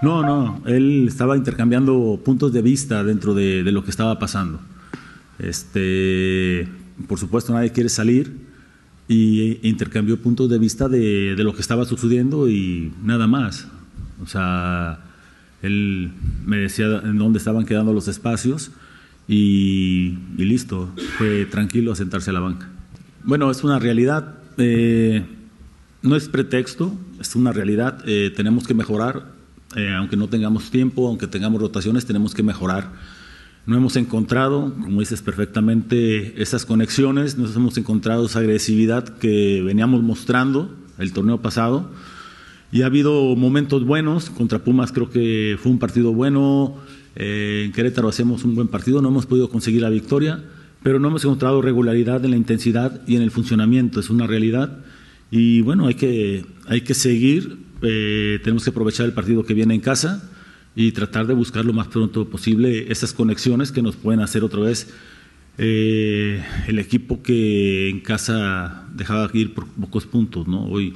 No, no, él estaba intercambiando puntos de vista dentro de, lo que estaba pasando. Este, por supuesto, nadie quiere salir y intercambió puntos de vista de, lo que estaba sucediendo y nada más. O sea, él me decía en dónde estaban quedando los espacios y, listo, fue tranquilo a sentarse a la banca. Bueno, es una realidad, eh, no es pretexto, es una realidad, eh, tenemos que mejorar eh, aunque no tengamos tiempo, aunque tengamos rotaciones, tenemos que mejorar. No hemos encontrado, como dices perfectamente, esas conexiones, no hemos encontrado esa agresividad que veníamos mostrando el torneo pasado. Y ha habido momentos buenos, contra Pumas creo que fue un partido bueno, eh, en Querétaro hacemos un buen partido, no hemos podido conseguir la victoria, pero no hemos encontrado regularidad en la intensidad y en el funcionamiento, es una realidad. Y bueno, hay que, hay que seguir eh, tenemos que aprovechar el partido que viene en casa y tratar de buscar lo más pronto posible esas conexiones que nos pueden hacer otra vez eh, el equipo que en casa dejaba ir por pocos puntos, Hoy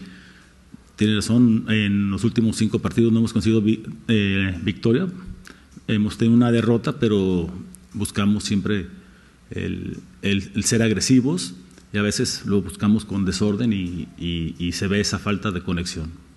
tiene razón, en los últimos cinco partidos no hemos conseguido eh, victoria, hemos tenido una derrota, pero buscamos siempre el, ser agresivos y a veces lo buscamos con desorden y se ve esa falta de conexión.